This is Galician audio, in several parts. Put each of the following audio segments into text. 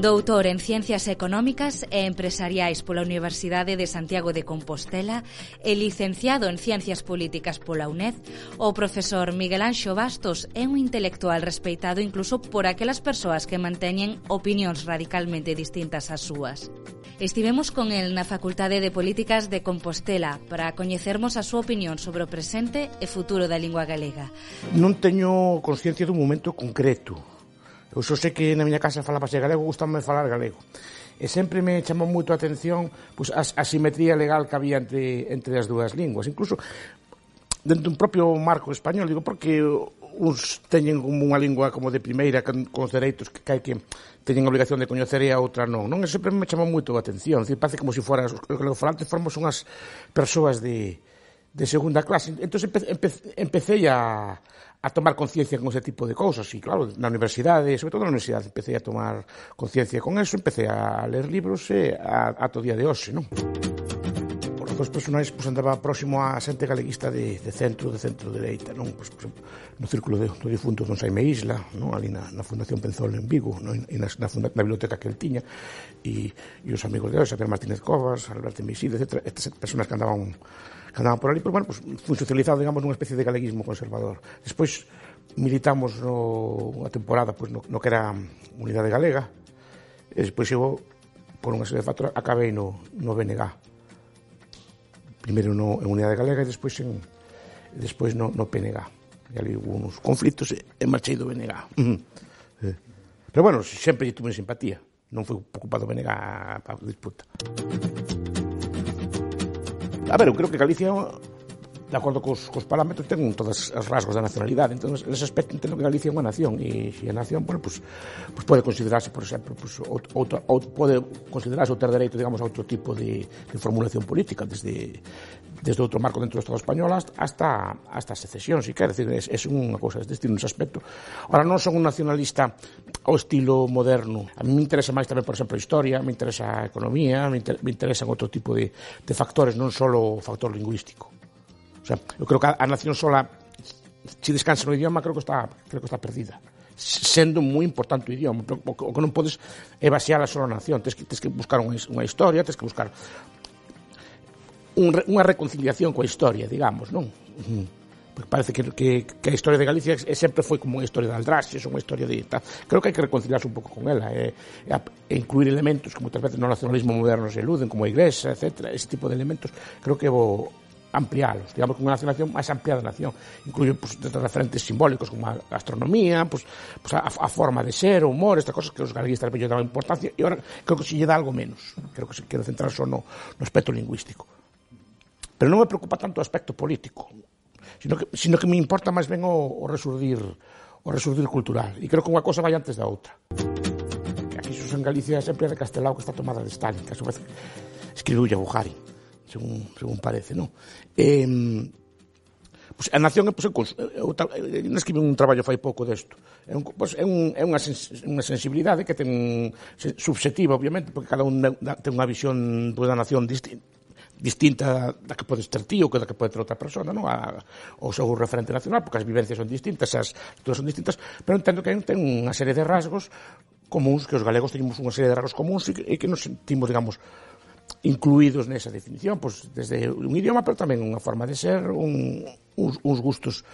Doutor en Ciencias Económicas e Empresariais pola Universidade de Santiago de Compostela e licenciado en Ciencias Políticas pola UNED, o profesor Miguel Anxo Bastos é un intelectual respeitado incluso por aquelas persoas que manteñen opinións radicalmente distintas ás súas. Estivemos con el na Facultade de Políticas de Compostela para coñecermos a súa opinión sobre o presente e futuro da lingua galega. Non teño conciencia dun momento concreto Eu só sei que na miña casa falábase galego, gustame falar galego. E sempre me chamou moito a atención pois, a, a simetría legal que había entre, entre as dúas linguas. Incluso dentro dun propio marco español, digo, porque uns teñen unha lingua como de primeira con, con os dereitos que cae que teñen a obligación de coñecer e a outra non. Non, e sempre me chamou moito a atención. Dicir, parece como se si fora, os falantes formos unhas persoas de, de segunda clase. Entón empe, empe, empecé a, a tomar conciencia con ese tipo de cousas. E, claro, na universidade, sobre todo na universidade, empecé a tomar conciencia con eso, empecé a ler libros e a, a, todo día de hoxe, non? cos personais pois, pues, andaba próximo á xente galeguista de, de centro, de centro dereita, non? Pues, pois, pues, no círculo de, do difunto don Saime Isla, non? ali na, na Fundación Penzol en Vigo, non? e na, na, funda, na biblioteca que el tiña, e, e os amigos de hoxe, Xavier Martínez Covas, Alberto Meixide, etc. Estas personas que andaban que andaban por ali, pero, bueno, pues, pois, fun socializado, digamos, nunha especie de galeguismo conservador. Despois, militamos no, unha temporada pois, no, no que era Unidade Galega, e despois eu, por unha serie de factores, acabei no, no BNG, primeiro no, en Unidade Galega e despois en despois no, no PNG. E ali hubo uns conflitos e, e marchei do BNG. Uh eh. -huh. Pero bueno, sempre lle tuve simpatía. Non foi preocupado o BNG para disputa. A ver, eu creo que Galicia de acordo cos, cos parámetros, ten todos os rasgos da nacionalidade. Entón, nese aspecto, entendo que Galicia é unha nación, e se a nación, bueno, pues, pues pode considerarse, por exemplo, pues, outra, outra, pode considerarse ou ter dereito, digamos, a outro tipo de, de formulación política, desde, desde outro marco dentro do Estado español hasta, hasta a secesión, si quer, decir, é, é unha cousa é destino nese aspecto. Ora, non son un nacionalista ao estilo moderno. A mí me interesa máis tamén, por exemplo, a historia, me interesa a economía, me, inter, me interesan outro tipo de, de factores, non só o factor lingüístico sea, eu creo que a, nación sola se descansa no idioma, creo que está, creo que está perdida sendo moi importante o idioma o que non podes é basear a sola nación tens que, tens que buscar unha, historia tens que buscar unha reconciliación coa historia digamos, non? porque parece que, que, que a historia de Galicia é, sempre foi como unha historia de Aldraxes, unha historia de tal. Creo que hai que reconciliarse un pouco con ela eh, e, e, e incluir elementos que moitas veces no nacionalismo moderno se eluden, como a Igrexa, etc. Ese tipo de elementos creo que é bo, ampliálos, digamos, con unha nación máis ampliada da nación. Incluye pues, referentes simbólicos como a gastronomía, pues, pues a, a forma de ser, o humor, estas cosas que os galeguistas lle daban importancia e agora creo que se lle dá algo menos. Creo que se quero centrar só no, no aspecto lingüístico. Pero non me preocupa tanto o aspecto político, sino que, sino que me importa máis ben o, o resurdir o resurdir cultural. E creo que unha cosa vai antes da outra. Aquí en Galicia sempre é de Castelao que está tomada de Stalin, que a súa vez escribiu Bujarin según, según parece, non? Eh, Pois a nación é pois, eu escribí un traballo fai pouco desto. É un pois, é un é unha sens, unha sensibilidade que ten subjetiva, obviamente, porque cada un ten unha visión pois, da nación distinta distinta da que podes ter ti ou da que pode ter outra persona, non? A, o seu referente nacional, porque as vivencias son distintas, as todas son distintas, pero entendo que ten unha serie de rasgos comuns, que os galegos teñemos unha serie de rasgos comuns e que, e que nos sentimos, digamos, incluídos nesa definición, pois desde un idioma, pero tamén unha forma de ser, un, uns, uns gustos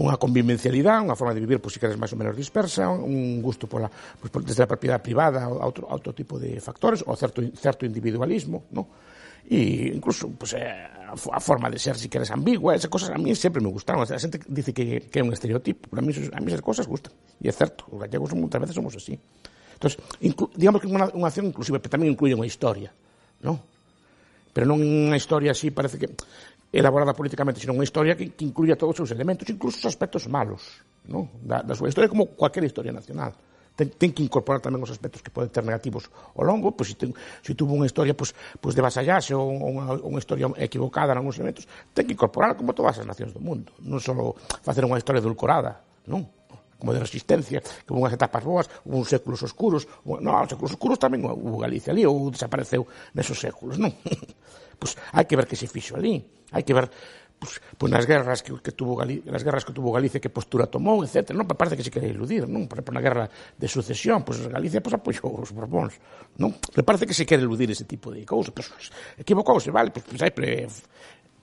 unha convivencialidade, unha forma de vivir, pois, se queres, máis ou menos dispersa, un gusto pola, pois, desde a propiedade privada a outro, a outro tipo de factores, ou certo, certo individualismo, non? E incluso, pois, a forma de ser, se queres, ambigua, esas cosas a mí sempre me gustaron. A xente dice que, que é un estereotipo, pero a mí, a mí esas cosas gustan. E é certo, os gallegos moitas veces somos así. Entón, digamos que é unha, unha acción inclusiva, pero tamén incluye unha historia non? Pero non unha historia así parece que elaborada políticamente, sino unha historia que, que incluía todos os seus elementos, incluso os aspectos malos non? Da, da súa historia, como cualquier historia nacional. Ten, ten que incorporar tamén os aspectos que poden ter negativos ao longo, pois se, ten, se tuvo unha historia pois, pois de vasallaxe ou unha, unha historia equivocada en algúns elementos, ten que incorporar como todas as nacións do mundo, non só facer unha historia edulcorada, non? como de resistencia, que unhas etapas boas, uns séculos oscuros, non, os séculos oscuros tamén hubo Galicia ali, ou desapareceu nesos séculos, non? pois hai que ver que se fixo ali, hai que ver pues, pois, pues pois nas guerras que, que tuvo Galicia, nas guerras que tuvo Galicia que postura tomou, etc. Non parece que se quere iludir, non? Por exemplo, na guerra de sucesión, pois pues, Galicia pois pues, apoiou os Borbóns, non? Me parece que se quere iludir ese tipo de cousas, pero pues, equivocouse, vale, pois pues, pues, pero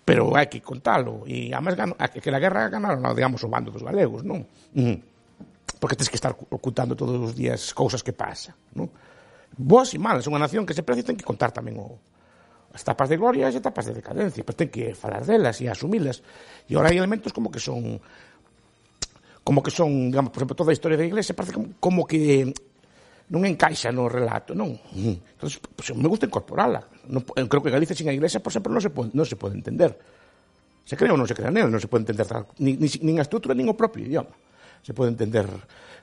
pero hai que contalo e a gano, que, que a guerra ganaron, digamos, o bando dos galegos, non? Uh -huh porque tens que estar ocultando todos os días cousas que pasa. Non? Boas e malas, unha nación que se precisa ten que contar tamén o, as tapas de gloria e as etapas de decadencia, pero ten que falar delas e asumilas. E ora hai elementos como que son como que son, digamos, por exemplo, toda a historia da Iglesia parece como, como que non encaixa no relato, non? Entón, pues, me gusta incorporala. Non, creo que Galicia sin a Iglesia, por exemplo, non se pode, non se pode entender. Se crea ou non se crea nela, non se pode entender nin, nin, nin a estrutura, nin o propio idioma se pode entender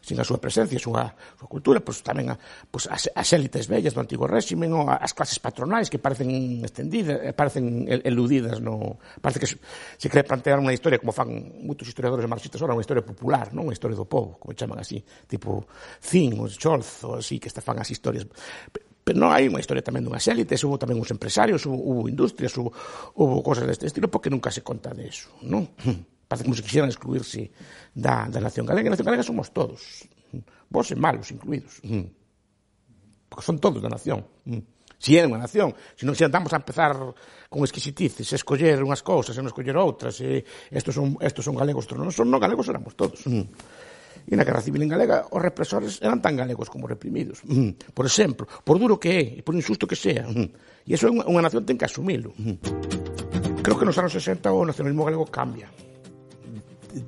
sin a súa presencia, a súa, a súa cultura, pois tamén a, pois as, as élites bellas do antigo réxime, ou as clases patronais que parecen extendidas, eh, parecen eludidas, no, parece que se quere plantear unha historia como fan moitos historiadores marxistas ahora, unha historia popular, non unha historia do povo, como chaman así, tipo Zin, ou Scholz, ou así, que fan as historias pero non hai unha historia tamén dunhas élites, hubo tamén uns empresarios, hubo, hubo industrias, hubo, hubo cosas deste estilo, porque nunca se conta de eso, non? parece como se quixeran excluirse da, da nación galega. A nación galega somos todos, vos e malos incluídos, porque son todos da nación. Si é unha nación, se non se andamos a empezar con exquisitices, se escoller unhas cousas se non escoller outras, e estos son, estos son galegos, non son, non galegos éramos todos. E na Guerra Civil en Galega os represores eran tan galegos como reprimidos. Por exemplo, por duro que é, e por injusto que sea. E iso unha nación ten que asumilo. Creo que nos anos 60 o nacionalismo galego cambia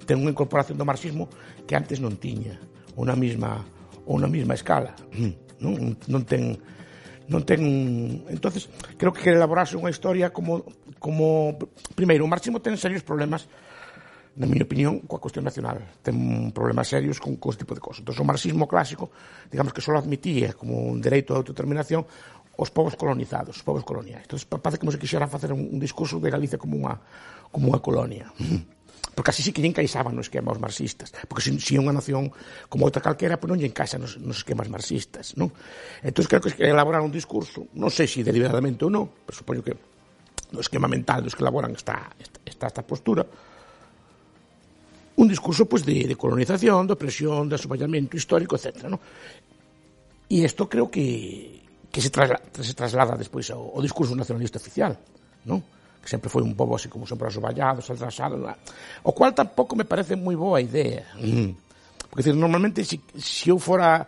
ten unha incorporación do marxismo que antes non tiña unha mesma ou mesma escala non, non ten non ten entonces creo que elaborarse unha historia como como primeiro o marxismo ten serios problemas na miña opinión, coa cuestión nacional. Ten problemas serios con, con este tipo de cosas. Entón, o marxismo clásico, digamos que só admitía como un dereito de autodeterminación os povos colonizados, os povos coloniais. Entón, parece como se quixera facer un, un discurso de Galicia como unha, como unha colonia. Porque así sí que lle encaixaban nos esquemas marxistas. Porque se, se unha nación como outra calquera, pois non lle encaixa nos, nos esquemas marxistas. Non? Entón, creo que elaborar un discurso, non sei se deliberadamente ou non, pero supoño que no esquema mental dos que elaboran está esta, esta, esta postura, un discurso pues, pois, de, de colonización, de opresión, de asoballamento histórico, etc. ¿no? E isto creo que, que se, trasla, se traslada despois ao, ao discurso nacionalista oficial, non? que sempre foi un pobo así como sempre asoballados, atrasados, o cual tampouco me parece moi boa idea. Mm. Porque, decir, normalmente, se, se eu fora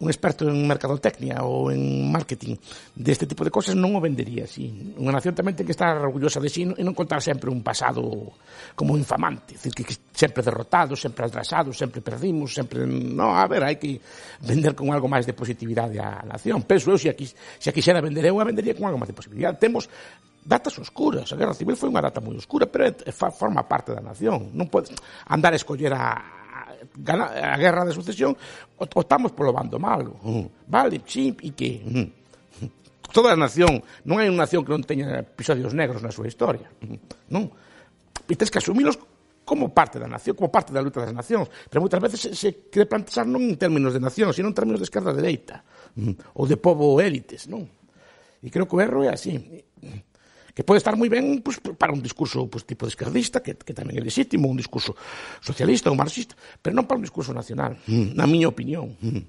un experto en mercadotecnia ou en marketing deste tipo de cosas non o vendería así. Unha nación tamén ten que estar orgullosa de sí e non contar sempre un pasado como infamante, decir, que sempre derrotados, sempre atrasados, sempre perdimos, sempre... No, a ver, hai que vender con algo máis de positividade a nación. Penso eu, se aquí, se aquí xera vender eu, a vendería con algo máis de positividade. Temos datas oscuras. A Guerra Civil foi unha data moi oscura, pero forma parte da nación. Non pode andar a escoller a, a guerra de sucesión optamos polo bando malo. Vale, chimp, e que... Toda a nación, non hai unha nación que non teña episodios negros na súa historia. Non? E tens que asumilos como parte da nación, como parte da luta das nacións. Pero moitas veces se, se quere plantear non en términos de nación, sino en términos de esquerda dereita, ou de povo élites, non? E creo que o erro é así que pode estar moi ben pues, para un discurso pues, tipo de esquerdista, que, que tamén é legítimo, un discurso socialista ou marxista, pero non para un discurso nacional, mm, na miña opinión. Mm.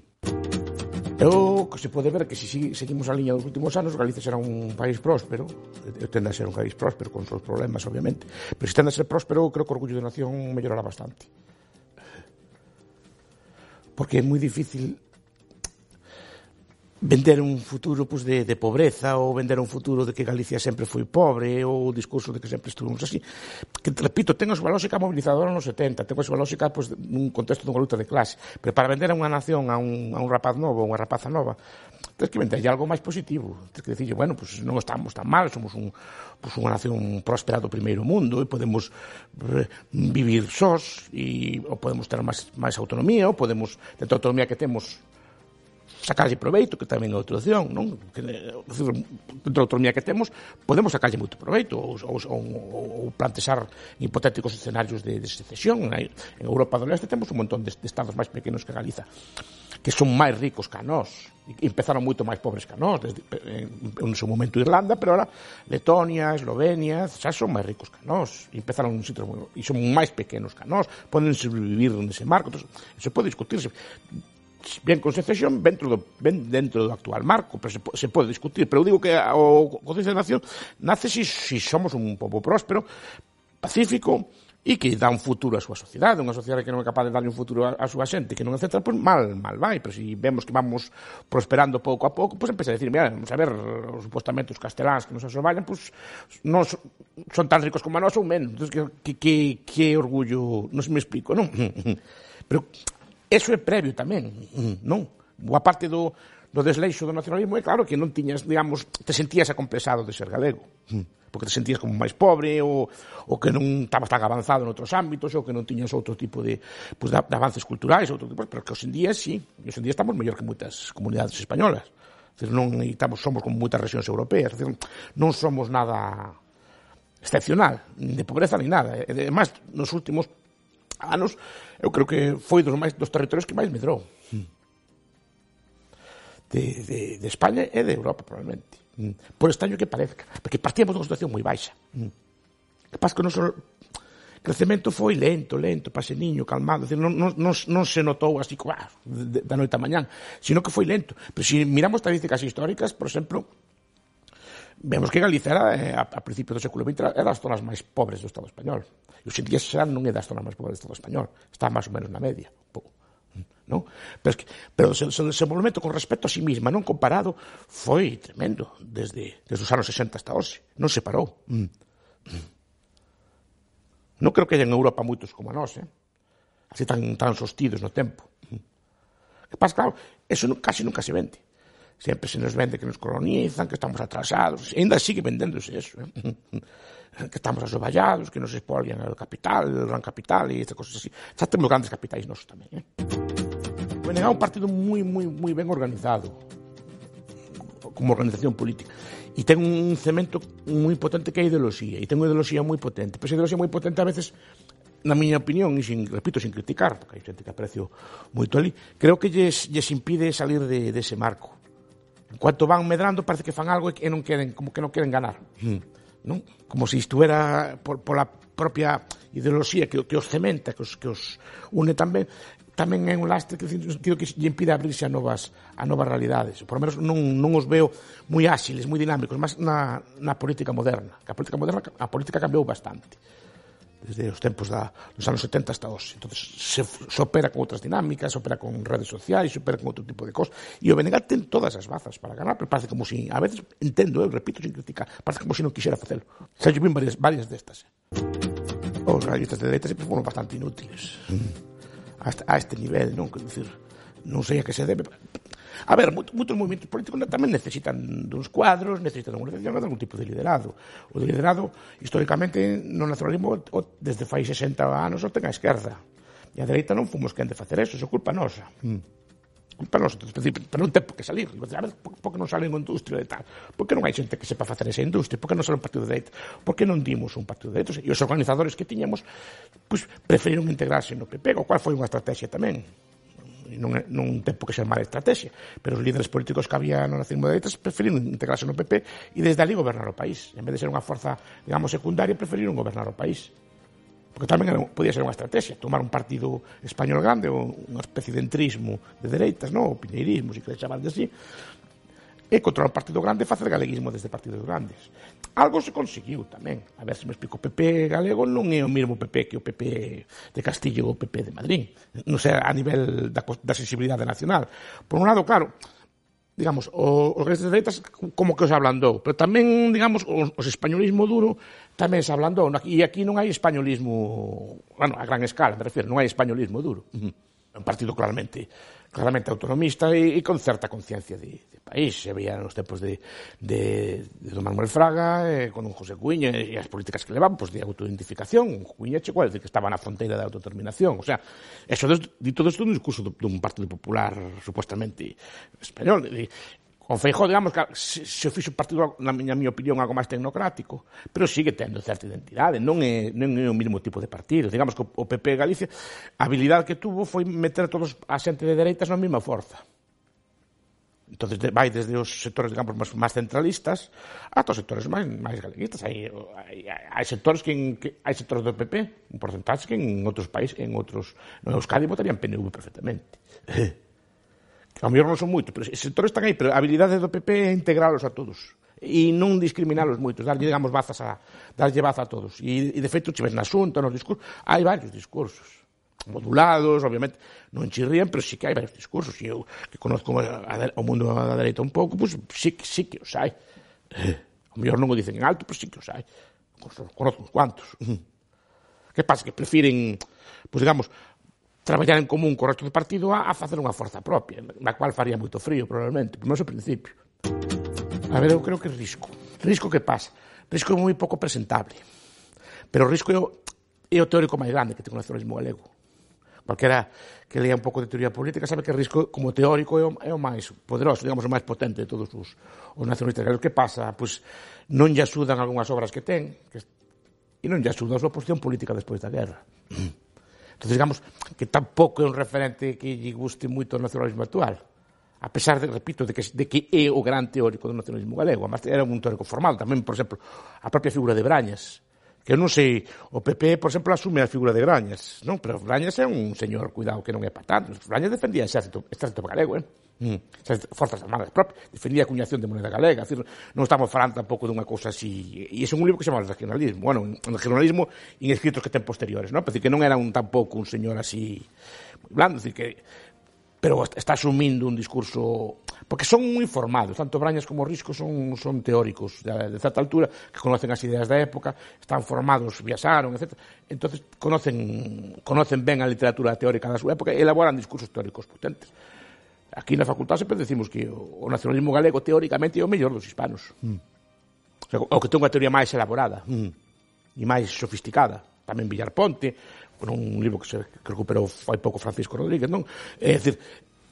Eu, que se pode ver que se si seguimos a liña dos últimos anos, Galicia será un país próspero, tende a ser un país próspero con seus problemas, obviamente, pero se tende a ser próspero, creo que o orgullo de nación mellorará bastante. Porque é moi difícil vender un futuro pues, de, de pobreza ou vender un futuro de que Galicia sempre foi pobre ou o discurso de que sempre estuvimos así que, repito, ten a súa lógica movilizadora nos 70 ten a súa lógica pues, nun contexto dunha luta de clase pero para vender a unha nación a un, a un rapaz novo, a unha rapaza nova tens que venderlle algo máis positivo tens que dicirlle, bueno, pues, non estamos tan mal somos un, pues, unha nación próspera do primeiro mundo e podemos eh, vivir sós e, ou podemos ter máis, máis autonomía ou podemos, dentro da autonomía que temos sacarlle proveito, que tamén é outra opción, non? Que, dentro eh, da autonomía que temos, podemos sacarlle moito proveito ou, ou, ou, ou plantexar hipotéticos escenarios de, de secesión. En Europa do Leste temos un montón de, de estados máis pequenos que Galiza que son máis ricos que a nós e empezaron moito máis pobres que a nós desde, en, en seu momento Irlanda pero ahora Letonia, Eslovenia xa son máis ricos que a nós e empezaron un sitio e son máis pequenos que a nós poden sobrevivir nese marco Entón, se pode discutirse ben con secesión, dentro do, ben dentro do actual marco, pero se, se pode discutir. Pero eu digo que o Concejo de Nación nace si, si somos un pobo próspero, pacífico, e que dá un futuro á súa sociedade, unha sociedade que non é capaz de dar un futuro á súa xente, que non etcétera, pois mal, mal vai, pero se si vemos que vamos prosperando pouco a pouco, pois empeza a decir, mira, vamos a ver, supostamente os casteláns que nos asoballan, pois non son tan ricos como a nosa ou menos, entón, que, que, que, que orgullo, non se me explico, non? Pero Eso é previo tamén, mm, non? Boa parte do, do desleixo do nacionalismo é claro que non tiñas, digamos, te sentías acomplexado de ser galego, mm, porque te sentías como máis pobre ou, ou que non estabas tan avanzado noutros ámbitos ou que non tiñas outro tipo de, pues, de, de avances culturais, outro tipo, pero que os en día sí, os en día estamos mellor que moitas comunidades españolas. Decir, non estamos, somos como moitas regións europeas, decir, non somos nada excepcional, de pobreza ni nada. Además, nos últimos anos, eu creo que foi dos máis dos territorios que máis medrou. De, de, de España e de Europa, probablemente. Por extraño que parezca, porque partíamos dunha situación moi baixa. Capaz que o noso crecemento foi lento, lento, niño, calmado, decir, non, non, non, non se notou así bah, da noite a mañán, sino que foi lento. Pero se si miramos estadísticas históricas, por exemplo, Vemos que Galicia era, eh, a, a principios do século XX era das zonas máis pobres do Estado español. E os día xa non é das zonas máis pobres do Estado español. Está máis ou menos na media, un pouco. Non? Pero, es que, pero o seu, desenvolvemento con respecto a si sí mesma, non comparado, foi tremendo desde, desde os anos 60 hasta hoxe. Non se parou. Mm. Mm. Non creo que haya en Europa moitos como a nós, eh? así tan, tan sostidos no tempo. Mm. Que pasa, claro, eso casi nunca se vende. Sempre se nos vende que nos colonizan, que estamos atrasados. E ainda sigue vendéndose eso. Eh? que estamos asoballados, que nos expolian o capital, o gran capital e estas cosas así. Xa temos grandes capitais nosos tamén. Eh? O NG é un partido moi, moi, moi ben organizado como organización política. E ten un cemento moi potente que é a ideoloxía. E ten unha ideoloxía moi potente. Pero esa ideoloxía moi potente a veces na miña opinión, e sin, repito, sin criticar, porque hai xente que aprecio moito ali, creo que lles, lles impide salir de, de ese marco cuanto van medrando parece que fan algo e non queren, como que non queren ganar. Hmm. Non? Como se estuvera por, por a propia ideoloxía que, que os cementa, que os, que os une tamén, tamén é un lastre que no sentido que lle impide abrirse a novas a novas realidades. Por lo menos non, non os veo moi áxiles, moi dinámicos, máis na, na política moderna. a política moderna, a política cambiou bastante desde os tempos da, dos anos 70 hasta hoxe. Entón, se, se opera con outras dinámicas, se opera con redes sociais, se opera con outro tipo de cosas. E o Benegat ten todas as bazas para ganar, pero parece como si, a veces, entendo, eu eh, repito sin criticar, parece como se si non quixera facelo. Xa eu vin varias, varias destas. Eh. Os realistas de dereita sempre foron bastante inútiles. Hasta, mm, a este nivel, non? Quer dizer, non sei a que se debe A ver, moitos movimentos políticos tamén necesitan duns cuadros, necesitan unha organización, algún tipo de liderado. O de liderado, históricamente, no nacionalismo, desde fai 60 anos, o ten a esquerda. E a dereita non fomos quen de facer eso, iso é culpa nosa. Mm para nós, para non ter por que salir. A ver, por, por que non sale unha industria e tal? Por que non hai xente que sepa facer esa industria? Por que non sale un partido de dereita? Por que non dimos un partido de dereita? E os organizadores que tiñamos pues, preferiron integrarse no PP, o cual foi unha estrategia tamén non, non ten por que ser mala estrategia, pero os líderes políticos que había no nazismo de dereitas preferiron integrarse no PP e desde ali gobernar o país. En vez de ser unha forza, digamos, secundaria, preferiron gobernar o país. Porque tamén era, podía ser unha estrategia, tomar un partido español grande ou unha especie de entrismo de dereitas, non? o piñeirismo, se si que chaman de sí, e contra o Partido Grande facer galeguismo desde partidos grandes. Algo se conseguiu tamén. A ver se me explico, o PP galego non é o mesmo PP que o PP de Castillo ou o PP de Madrid. Non sei, a nivel da, da sensibilidade nacional. Por un lado, claro, digamos, os grandes dereitas como que os ablandou, pero tamén, digamos, os, os españolismo duro tamén se ablandou, e aquí non hai españolismo, bueno, a gran escala, me refiero, non hai españolismo duro. Un partido claramente claramente autonomista e, e con certa conciencia de, de país. Se veía nos tempos de, de, de don Manuel Fraga, eh, con un José Cuiña e as políticas que levaban, pues, de autoidentificación. Un Cuiña che cual, que estaba na fronteira da autodeterminación. O sea, eso des, dito desde un discurso dun Partido Popular supuestamente español. De, O Feijó, digamos, que se fixe un partido, na miña, na miña opinión, algo máis tecnocrático, pero sigue tendo certa identidade, non é, non é o mínimo tipo de partido. Digamos que o PP Galicia, a habilidade que tuvo foi meter a todos a xente de dereitas na mesma forza. Entonces vai desde os sectores, digamos, máis, máis centralistas ata os sectores máis, máis galeguistas. Hai, hai, hai, sectores que, en, que hai sectores do PP, un porcentaxe que en outros países, en outros, no Euskadi votarían PNV perfectamente. A mellor non son moitos, pero esses sectores están aí, pero a habilidade do PP é integralos a todos e non discriminalos moitos, darlle, digamos, bazas a, darlle baza a todos. E, e de feito, che ves na xunta, nos discursos, hai varios discursos modulados, obviamente, non chirrían, pero sí que hai varios discursos. E eu, que conozco o mundo da dereita un pouco, pois pues, sí, sí que os hai. O eh, mellor non o dicen en alto, pero sí que os hai. Conozco uns cuantos. Que pasa? Que prefiren, pois pues, digamos, traballar en común co resto do partido a, a facer unha forza propia, na cual faría moito frío, probablemente, pero non é o principio. A ver, eu creo que risco. Risco que pasa? Risco é moi pouco presentable. Pero risco é o, é o teórico máis grande que ten o nacionalismo galego. Cualquera que lea un pouco de teoría política sabe que risco como teórico é o, é o máis poderoso, digamos, o máis potente de todos os, os nacionalistas galegos. Que pasa? Pois non lle axudan algunhas obras que ten, que, e non lle axuda a súa posición política despois da guerra. Entonces, digamos que tampouco é un referente que lle guste moito o nacionalismo actual. A pesar, de, repito, de que, de que é o gran teórico do nacionalismo galego. Además, era un teórico formal. Tamén, por exemplo, a propia figura de Brañas. Que non sei, o PP, por exemplo, asume a figura de Brañas, non? Pero Brañas é un señor, cuidado, que non é patán. Brañas defendía o exército, exército galego, eh? Mm. Xa, forzas armadas propias, defendía a cuñación de moneda galega, decir, non estamos falando tampouco dunha cousa así, e é un libro que se chama regionalismo, bueno, un regionalismo en escritos que ten posteriores, ¿no? Decir, que non era un tampouco un señor así blando, decir, que pero está asumindo un discurso porque son moi formados, tanto Brañas como Risco son, son teóricos de, de certa altura, que conocen as ideas da época, están formados, viaxaron, etc. Entonces conocen, conocen ben a literatura teórica da súa época e elaboran discursos teóricos potentes. Aquí na facultad sempre decimos que o, nacionalismo galego teóricamente é o mellor dos hispanos. Mm. O, que ten unha teoría máis elaborada mm. e máis sofisticada. Tamén Villar Ponte, un libro que se recuperou fai pouco Francisco Rodríguez, non? É dicir,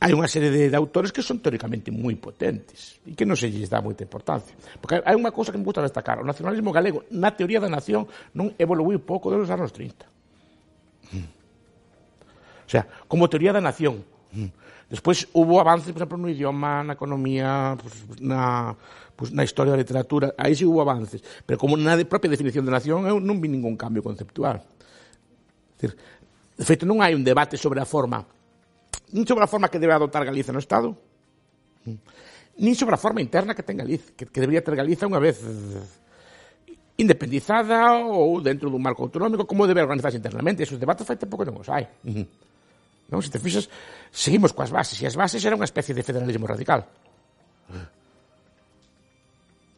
hai unha serie de, de autores que son teóricamente moi potentes e que non se lles dá moita importancia. Porque hai unha cousa que me gusta destacar. O nacionalismo galego, na teoría da nación, non evoluiu pouco dos anos 30. Mm. O sea, como teoría da nación, Despois hubo avances, por exemplo, no idioma, na economía, pues, na, pues, na historia da literatura, aí sí hubo avances, pero como na de propia definición de nación eu non vi ningún cambio conceptual. Decir, de feito, non hai un debate sobre a forma, nin sobre a forma que debe adoptar Galiza no Estado, nin sobre a forma interna que ten Galiza, que, que debería ter Galiza unha vez independizada ou dentro dun marco autonómico, como debe organizarse internamente. Esos debates feito, pouco non os hai. Uh -huh. Non? Se te fixas, seguimos coas bases, e as bases era unha especie de federalismo radical.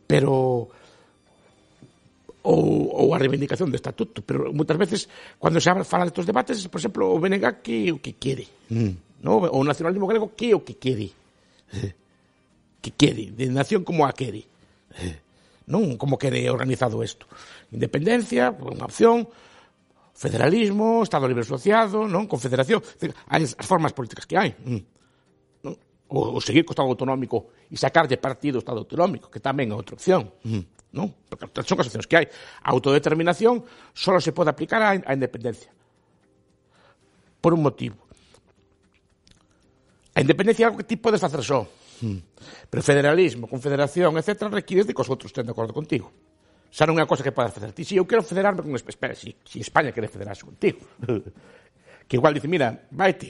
Pero ou, ou a reivindicación do estatuto, pero moitas veces cando se fala destes debates, por exemplo, o BNG que o que quere, mm. no? o nacionalismo grego que o que quere. Que quere, de nación como a quere. Eh. Non como quere organizado isto. Independencia, unha opción, federalismo, Estado Libre Asociado, non? Confederación, hai as formas políticas que hai. Mm. Non? O, o seguir co Estado Autonómico e de partido o Estado Autonómico, que tamén é outra opción. Mm. Non? Porque son as opcións que hai. A autodeterminación só se pode aplicar á, á independencia. Por un motivo. A independencia é algo que ti podes facer só. Mm. Pero federalismo, confederación, etc., requires de que os outros estén de acordo contigo xa non é unha cosa que podes facer ti. Si eu quero federarme con España, espera, si, si España quere federarse contigo, que igual dice, mira, vai ti,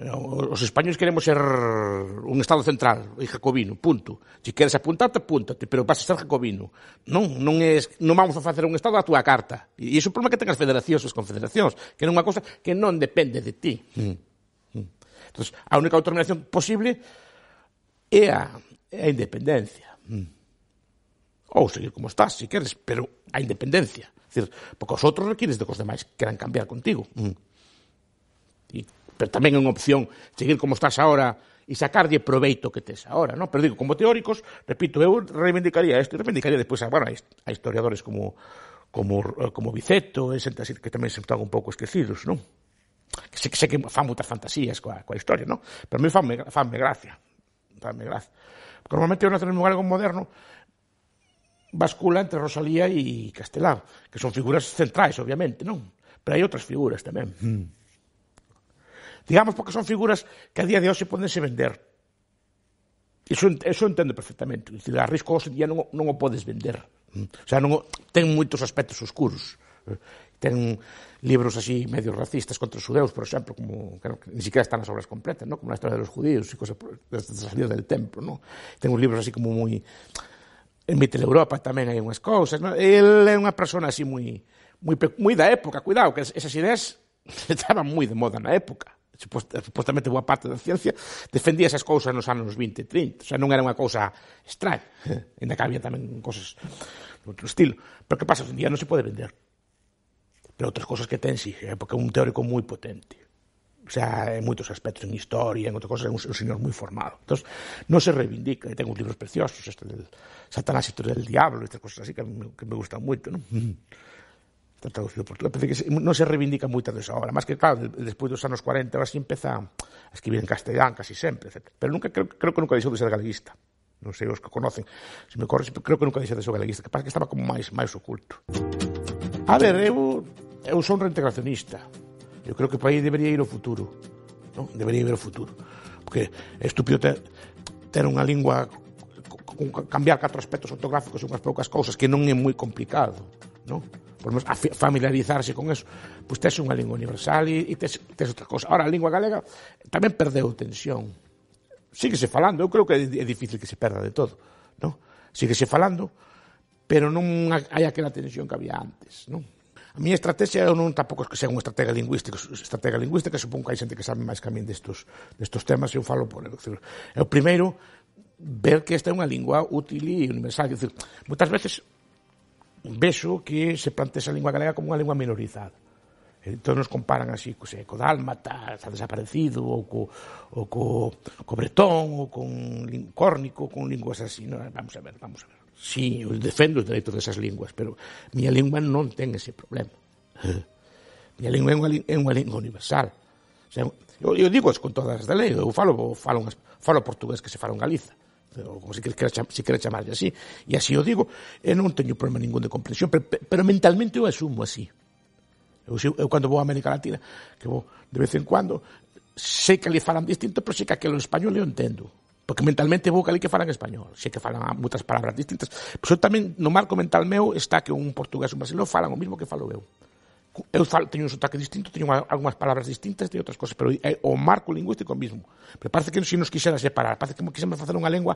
os españoles queremos ser un Estado central e jacobino, punto. Se si queres apuntarte, apúntate, pero vas a ser jacobino. Non, non, é, non vamos a facer un Estado a túa carta. E iso é o problema que tengas federacións ou as confederacións, que é unha cosa que non depende de ti. Mm, mm. Entón, a única autorización posible é a, é a independencia. Mm ou seguir como estás, se queres, pero a independencia. Decir, porque os outros requires de que os demais queran cambiar contigo. Mm. E, pero tamén é unha opción seguir como estás ahora e sacarlle proveito que tes ahora, non? Pero digo, como teóricos, repito, eu reivindicaría isto, reivindicaría despois a, bueno, a historiadores como como eh, como Biceto, e xente así que tamén se están un pouco esquecidos, non? Que sei, sei que fan moitas fantasías coa, coa historia, non? Pero a mí fanme, fanme gracia, fanme gracia. Porque normalmente eu non en un moderno bascula entre Rosalía e Castelán, que son figuras centrais, obviamente, non? Pero hai outras figuras tamén. Mm. Digamos porque son figuras que a día de hoxe podense vender. Iso, iso entendo perfectamente. Dicir, risco hoxe día non, non o podes vender. O sea, non, ten moitos aspectos oscuros. Ten libros así medio racistas contra os judeus, por exemplo, como que ni siquiera están as obras completas, ¿no? como a historia dos judíos e cosas por, das salida del templo. ¿no? Ten uns libros así como moi en Europa tamén hai unhas cousas. Non? El é unha persona así moi, moi, moi da época, cuidado, que esas ideas estaban moi de moda na época. Supostamente boa parte da ciencia defendía esas cousas nos anos 20 e 30. O sea, non era unha cousa extraña. Ainda que había tamén cousas do outro estilo. Pero que pasa? Hoxe en día non se pode vender. Pero outras cousas que ten, sí, porque é un teórico moi potente. O sea, en moitos aspectos, en historia, en outras cosas, é un, un señor moi formado. Entón, non se reivindica, e ten uns libros preciosos, este del Satanás, e del diablo, estas cosas así que que me gustan moito, non? Está traducido por todo. que non se reivindica moita desa obra, máis que, claro, despois dos anos 40, así empeza a escribir en castelán casi sempre, etc. Pero nunca, creo, creo que nunca deixou de ser galeguista. Non sei os que conocen, se me corres, creo que nunca deixou de ser galeguista, que pasa que estaba como máis máis oculto. A ver, eu, eu son reintegracionista, Eu creo que o país debería ir ao futuro. Non? Debería ir ao futuro. Porque é estúpido ter, ter unha lingua cambiar catro aspectos ortográficos e unhas poucas cousas que non é moi complicado, non? Por menos, familiarizarse con eso. Pois tes unha lingua universal e, e tes, tes outra cousa. Ahora, a lingua galega tamén perdeu tensión. Síguese falando, eu creo que é difícil que se perda de todo, non? Síguese falando, pero non hai aquela tensión que había antes, non? A miña estrategia eu non tampouco que sea un estratega lingüístico, estratega lingüística, supón que hai xente que sabe máis que a min destos, destos temas, eu falo por, É o primeiro ver que esta é unha lingua útil e universal, decir, moitas veces vexo que se plantea a lingua galega como unha lingua minorizada. Entón nos comparan así, co, co dálmata, está desaparecido, ou co, ou co, co bretón, ou con córnico, con linguas así. No, vamos a ver, vamos a ver. Sí, eu defendo os dereitos desas linguas, pero miña lingua non ten ese problema. Miña lingua é unha, é unha lingua universal. O sea, eu, eu digo con todas as da lei, eu falo, falo, falo portugués que se fala en Galiza ou como se quere, se quere chamarlle así, e así eu digo, e eh, non teño problema ningún de comprensión, pero, pero mentalmente eu asumo así. Eu, eu cando vou a América Latina, que vou de vez en cuando, sei que le falan distinto, pero sei que aquilo en español eu entendo porque mentalmente vou cali que falan español, sei que falan moitas palabras distintas, pero tamén no marco mental meu está que un portugués e un brasileiro falan o mismo que falo eu. Eu falo, teño un sotaque distinto, teño algunhas palabras distintas, teño outras cosas, pero é o marco lingüístico mesmo. Pero parece que se nos quixera separar, parece que quixemos facer unha lengua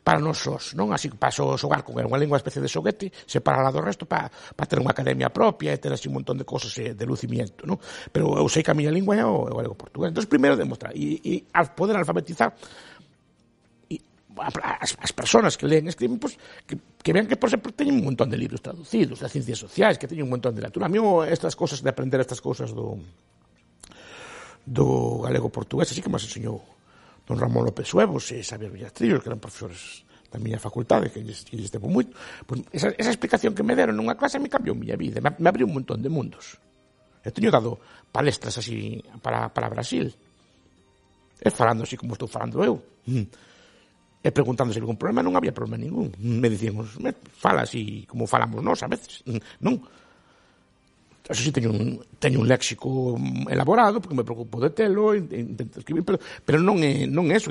para nós non? Así que para xogar con unha lengua especie de xoguete, separala do resto para, para ter unha academia propia e ter así un montón de cosas eh, de lucimiento, non? Pero eu sei que a miña lingua é o, o galego portugués. Entón, primeiro demostrar, e, e al poder alfabetizar, as, as persoas que leen e escriben, pues, que, que vean que, por exemplo, teñen un montón de libros traducidos, das ciencias sociais, que teñen un montón de literatura. A mí estas cosas de aprender estas cosas do do galego portugués, así que me enseñou don Ramón López Suevos e Xavier Villastrillo, que eran profesores da miña facultade, que lles, que lles moito, pues esa, esa explicación que me deron nunha clase me cambiou miña vida, me, me abriu un montón de mundos. Eu teño dado palestras así para, para Brasil, e falando así como estou falando eu. Mm e preguntando se algún problema, non había problema ningún. Me dicían, fala así como falamos nós a veces, mm, non? Eso sí, teño un, teño un léxico elaborado, porque me preocupo de telo, intento escribir, pero, pero non é, non é eso.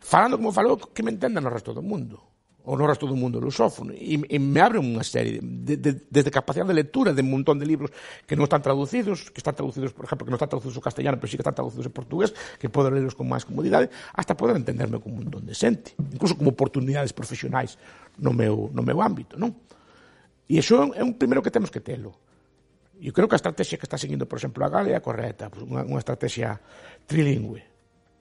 Falando como falou, que me entendan o resto do mundo o no resto do mundo lusófono e, e me abre unha serie de, de, desde capacidade de lectura de un montón de libros que non están traducidos que están traducidos, por exemplo, que non están traducidos ao castellano pero sí que están traducidos ao portugués que podo lerlos con máis comodidade hasta poder entenderme con un montón de xente incluso como oportunidades profesionais no meu, no meu ámbito non? e iso é un primeiro que temos que telo eu creo que a estrategia que está seguindo, por exemplo, a Galia é correcta, unha, unha estrategia trilingüe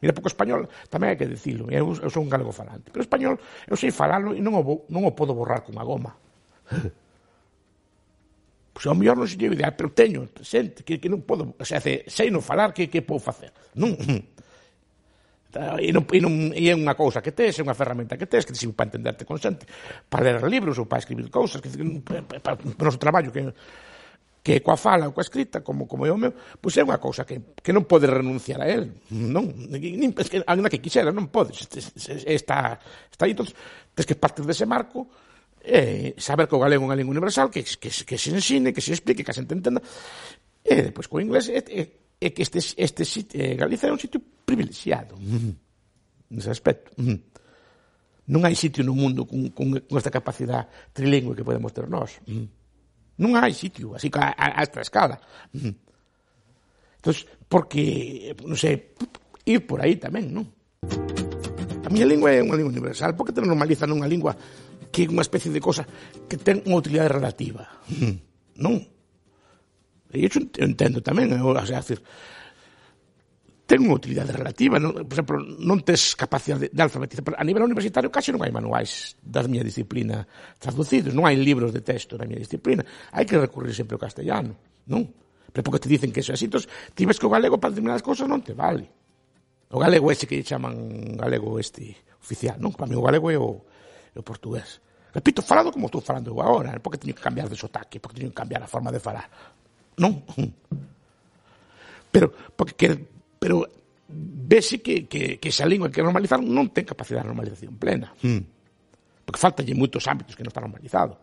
Mira, porque o español tamén hai que dicilo, eu, eu sou un galego falante, pero o español eu sei falalo e non o, non o podo borrar cunha goma. pois ao mellor non se lleve ideal, pero teño xente que, que non podo, o sea, se, sei non falar que, que podo facer. Non, entón, E, non, e, non, e é unha cousa que tes, é unha ferramenta que tes, que te sirve para entenderte con xente, para ler libros ou para escribir cousas, que, para, para, para o noso traballo, que que coa fala ou coa escrita, como como é o meu, pois é unha cousa que, que non pode renunciar a él. Non, nin, es que, ainda que quixera, non podes. Está, está aí, entón, tens que partir dese marco eh, saber que o galego é unha lingua universal, que, que, que se ensine, que se explique, que a xente entenda. E depois co inglés é, eh, eh, que este, este sitio, eh, Galiza é un sitio privilexiado nese aspecto. Non hai sitio no mundo con, con, con esta capacidade trilingüe que podemos ter nós. Mm. Non hai sitio, así que a, a esta escala. Mm. Entón, porque, non sei, ir por aí tamén, non? A miña lingua é unha lingua universal. Por que te normalizan unha lingua que é unha especie de cosa que ten unha utilidade relativa? Mm. Non. E iso entendo tamén, eh, o sea, decir, ten unha utilidade relativa. Non, por exemplo, non tes capacidade de, de alfabetización. A nivel universitario case non hai manuais da miña disciplina traducidos, non hai libros de texto da miña disciplina. Hai que recurrir sempre ao castellano, non? Pero porque te dicen que eso é así, entón, ti ves que o galego para determinadas cousas non te vale. O galego ese que lle chaman galego este oficial, non? Para mí o galego é o, é o portugués. Repito, falado como estou falando eu agora, porque teño que cambiar de sotaque, porque teño que cambiar a forma de falar. Non? Pero, porque pero vese que, que, que esa lingua que normalizar non ten capacidade de normalización plena. Mm. Porque falta lle moitos ámbitos que non está normalizado.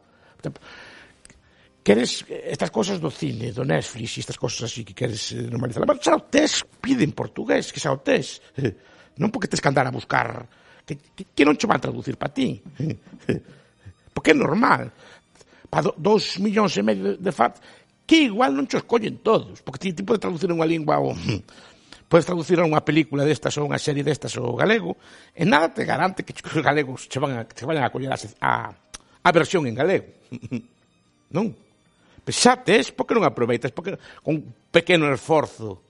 queres estas cosas do cine, do Netflix, estas cosas así que queres eh, normalizar. Mas xa o tes, piden portugués, que xa o tes. Non porque tes que andar a buscar, que, que, que non che van traducir para ti. Porque é normal. Para do, dos millóns e medio de, de fat, que igual non che escollen todos, porque ti, tipo de traducir unha lingua o podes traducir a unha película destas ou unha serie destas ou galego, e nada te garante que os galegos che van a, che van a coñer a, a, a versión en galego. non? Pois xa tes, por que non aproveitas? Porque con un pequeno esforzo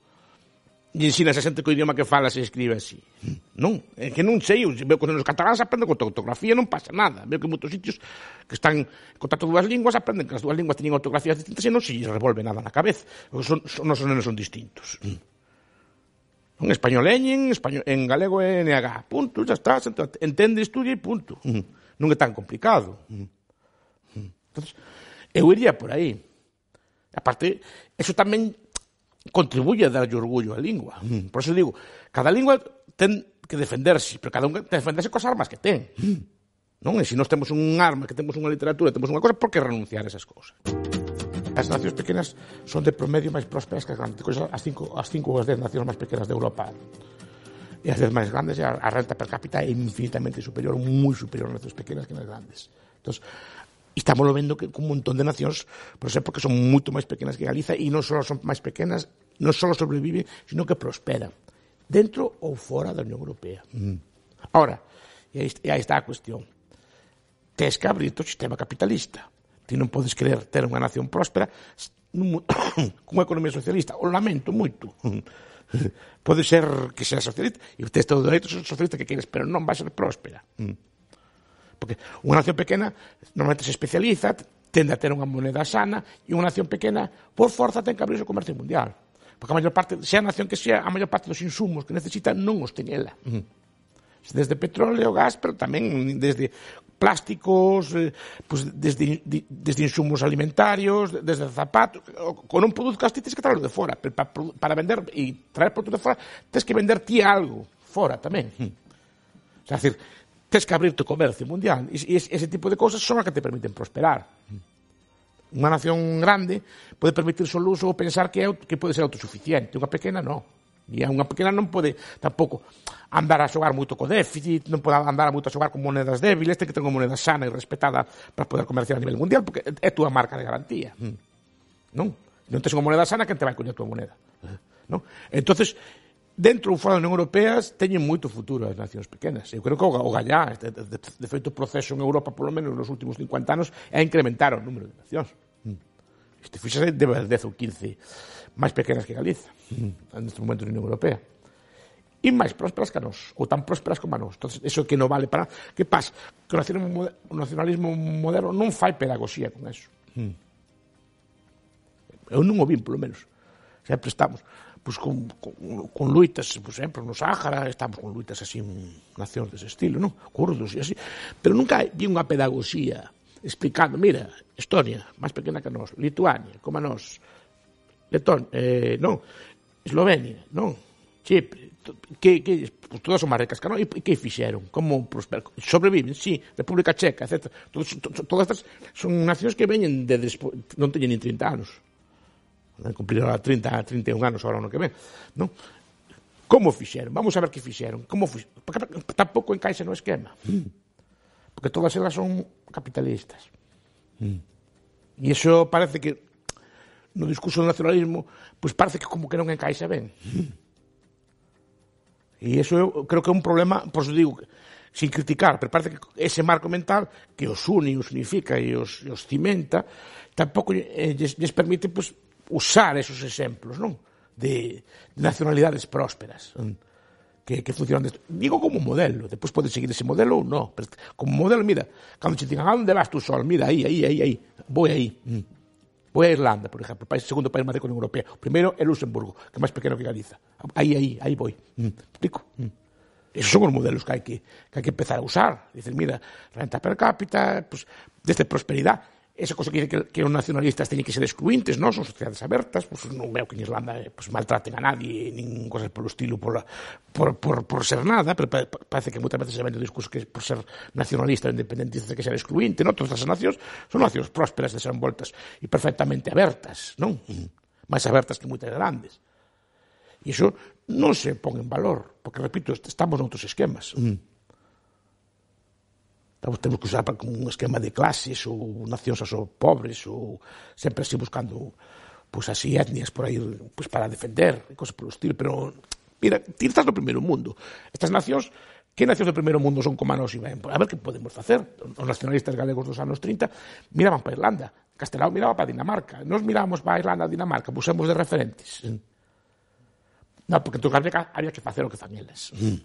e ensinas a xente co idioma que fala se escribe así. Non, é que non sei, veo que nos cataláns aprenden con autografía, non pasa nada. Veo que moitos sitios que están en contacto dúas linguas aprenden que as dúas linguas teñen autografías distintas e non se revolve nada na cabeza. Son, son, nenos son distintos. Mm. Un español en, español, en galego é NH. Punto, já está, entende, estudia e punto. Non é tan complicado. Entonces, eu iría por aí. Aparte, eso tamén contribuye a dar orgullo á lingua. Por eso digo, cada lingua ten que defenderse, pero cada un ten que defenderse cos armas que ten. Non? E se nós temos un arma, que temos unha literatura, temos unha cosa, por que renunciar a esas cousas? As nacións pequenas son de promedio máis prósperas que as grandes, as cinco, as cinco ou as dez nacións máis pequenas de Europa e as dez máis grandes a, a renta per cápita é infinitamente superior, moi superior nas nacións pequenas que nas grandes. Entón, estamos vendo que un montón de nacións, por ser porque son moito máis pequenas que Galiza e non só son máis pequenas, non só sobreviven, sino que prosperan dentro ou fora da Unión Europea. Mm. Ahora, e aí está a cuestión. Tes que abrir o sistema capitalista Ti non podes querer ter unha nación próspera cunha economía socialista. O lamento moito. Pode ser que sea socialista e o texto do dereito ser socialista que queres, pero non vai ser próspera. Mm. Porque unha nación pequena normalmente se especializa, tende a ter unha moneda sana e unha nación pequena por forza ten que abrir o comercio mundial. Porque a maior parte, sea a nación que sea, a maior parte dos insumos que necesita non os teñela. ela. Uh mm. -huh desde petróleo, gas, pero tamén desde plásticos, eh, pues desde, desde insumos alimentarios, desde zapatos, con un produto casi tens que traerlo de fora, pero para, para vender e traer produto de fora, tens que vender ti algo fora tamén. Hmm. O sea, decir, tens que abrir tu comercio mundial e, ese tipo de cosas son as que te permiten prosperar. Unha nación grande pode permitirse o luso ou pensar que, é, que pode ser autosuficiente, unha pequena non. E a unha pequena non pode tampouco andar a xogar moito co déficit, non pode andar moito a xogar con monedas débiles, ten que ter unha moneda sana e respetada para poder comerciar a nivel mundial, porque é a túa marca de garantía. Hmm. Non? Non tes unha moneda sana, quen te vai coñer a túa moneda? Eh? Non? Entonces, dentro ou fora da Unión Europea teñen moito futuro as nacións pequenas. Eu creo que o gallá, de, de, de feito, o proceso en Europa, polo menos nos últimos 50 anos, é incrementar o número de nacións. Este te fixas, debe 10 ou 15 máis pequenas que Galiza, neste momento na Unión Europea. E máis prósperas que a nós, ou tan prósperas como a nós. Entón, iso que non vale para... Que pasa? Que o nacionalismo, o nacionalismo moderno non fai pedagogía con eso. Eu non o vim, polo menos. Sempre estamos pois, con, con, con luitas, por exemplo, no Sáhara, estamos con luitas así, nacións dese estilo, non? curdos e así, pero nunca vi unha pedagogía explicando, mira, Estonia, máis pequena que nós, Lituania, como a nós, Letón, eh, non, Eslovenia, non, Chipre, que, que pues, todas son máis ricas que non, e, que fixeron? Como prosper, sobreviven, sí, República Checa, etc. Todos, to, todas estas son nacións que veñen de despo, non teñen nin 30 anos. Van cumplir 30, 31 anos ahora ano que ven, non? Como fixeron? Vamos a ver que fixeron. Como fixeron? Tampouco encaixa no esquema. Mm porque todas elas son capitalistas. Mm. E iso parece que no discurso do nacionalismo, pois parece que como que non encaixa ben. E iso eu creo que é un problema, por pois digo, sin criticar, pero parece que ese marco mental que os une, os unifica e os, os cimenta, tampouco lles, lles permite pues, usar esos exemplos non? De, de nacionalidades prósperas. Mm que, que funcionan deste. Digo como modelo, depois podes seguir ese modelo ou non, pero como modelo, mira, cando se digan, a onde vas tú sol? Mira, aí, aí, aí, aí, vou aí. Mm. Vou a Irlanda, por exemplo, país, segundo país máis da Unión Europea. Primero, primeiro Luxemburgo, que é máis pequeno que Galiza. Aí, aí, aí vou. Mm. Explico? Mm. Esos son os modelos que hai que, que, hai que empezar a usar. Dicen, mira, renta per cápita, pues, desde prosperidad esa cosa que dice que, que os nacionalistas teñen que ser excluintes, non? Son sociedades abertas, pois non veo que en Irlanda pois, maltraten a nadie, nin cosas polo estilo, por, por, por, por ser nada, pero pa, pa, parece que moitas veces se vende o discurso que por ser nacionalista ou independentista que ser excluinte, non? Todas as nacións son nacións prósperas, desenvoltas e perfectamente abertas, non? Máis abertas que moitas grandes. E iso non se pon en valor, porque, repito, estamos noutros esquemas. Mm. Estamos, temos que usar para un esquema de clases ou nacións aos pobres ou sempre así buscando pois así etnias por aí pois para defender e cosas o estilo, pero mira, ti estás no primeiro mundo. Estas nacións que nacións do primeiro mundo son como a nos? e a ver que podemos facer. Os nacionalistas galegos dos anos 30 miraban para Irlanda, Castelao miraba para Dinamarca, nos miramos para Irlanda, Dinamarca, pusemos pois de referentes. Non, porque en tu caso había que facer o que fan eles. Mm.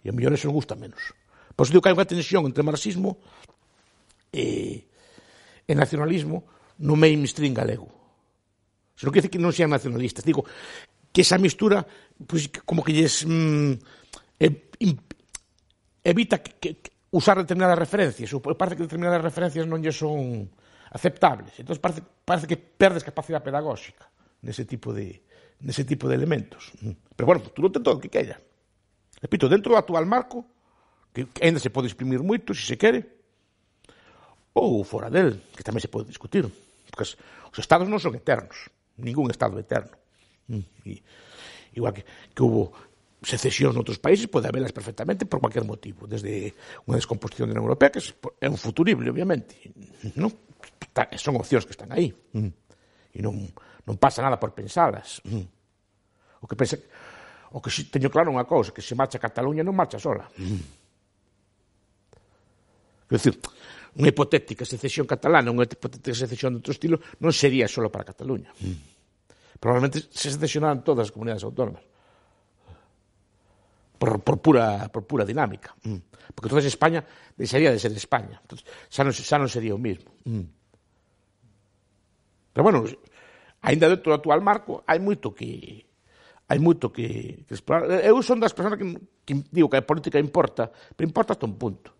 E a mellor eso nos gusta menos. Por iso digo que hai unha tensión entre marxismo e, e nacionalismo no mainstream galego. Se non quer que non sean nacionalistas. Digo, que esa mistura, pues, pois, como que lles... Mm, evita que, que, usar determinadas referencias, ou parece que determinadas referencias non lle son aceptables. Entón parece, parece que perdes capacidade pedagóxica nese tipo de nese tipo de elementos. Mm. Pero bueno, tú non ten todo o que queira. Repito, dentro do actual marco que ainda se pode exprimir moito, se se quere, ou fora del, que tamén se pode discutir, porque os estados non son eternos, ningún estado eterno. Mm, e, igual que, que houve secesións noutros países, pode haberlas perfectamente por cualquier motivo, desde unha descomposición da Unión Europea, que é un futurible, obviamente, non? son opcións que están aí, mm, e non, non pasa nada por pensalas. Mm. O que pensa, o que teño claro unha cousa, que se marcha a Cataluña non marcha sola. Quer dizer, unha hipotética secesión catalana, unha hipotética secesión de outro estilo, non sería só para Cataluña. Mm. Probablemente se secesionaran todas as comunidades autónomas. Por, por, pura, por pura dinámica. Mm. Porque toda España deixaría de ser España. Entonces, xa, non, xa non sería o mismo. Mm. Pero bueno, ainda dentro do actual marco, hai moito que hai moito que, que explorar. Eu son das persoas que, que digo que a política importa, pero importa hasta un punto.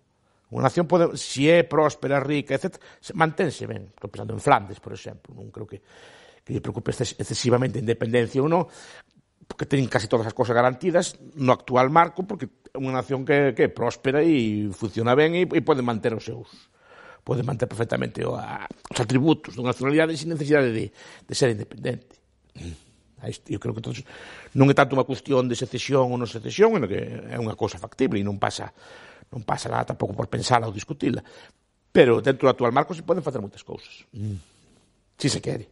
Unha nación pode, si é próspera, rica, etc., manténse ben. Estou pensando en Flandes, por exemplo, non creo que, que lle preocupe excesivamente a independencia ou non, porque teñen casi todas as cousas garantidas no actual marco, porque é unha nación que, que é próspera e funciona ben e, e pode manter os seus pode manter perfectamente a, os atributos dunha nacionalidade sin necesidade de, de ser independente. Eu creo que entonces, non é tanto unha cuestión de secesión ou non secesión, é que é unha cousa factible e non pasa non pasa nada tampouco por pensala ou discutila, pero dentro do actual marco se poden facer moitas cousas. Mm. Si se quere.